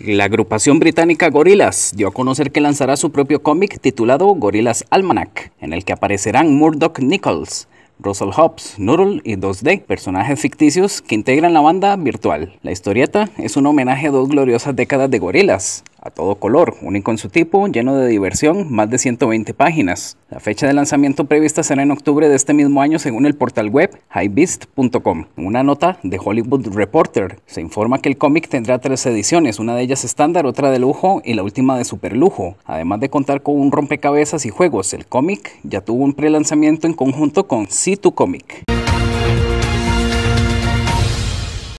La agrupación británica Gorillaz dio a conocer que lanzará su propio cómic titulado Gorillaz Almanac, en el que aparecerán Murdoch Nichols, Russell Hobbs, Noodle y 2D, personajes ficticios que integran la banda virtual. La historieta es un homenaje a dos gloriosas décadas de gorilas, a todo color, único en su tipo, lleno de diversión, más de 120 páginas. La fecha de lanzamiento prevista será en octubre de este mismo año según el portal web highbeast.com. una nota de Hollywood Reporter se informa que el cómic tendrá tres ediciones, una de ellas estándar, otra de lujo y la última de superlujo, además de contar con un rompecabezas y juegos. El cómic ya tuvo un prelanzamiento en conjunto con C2 Comic.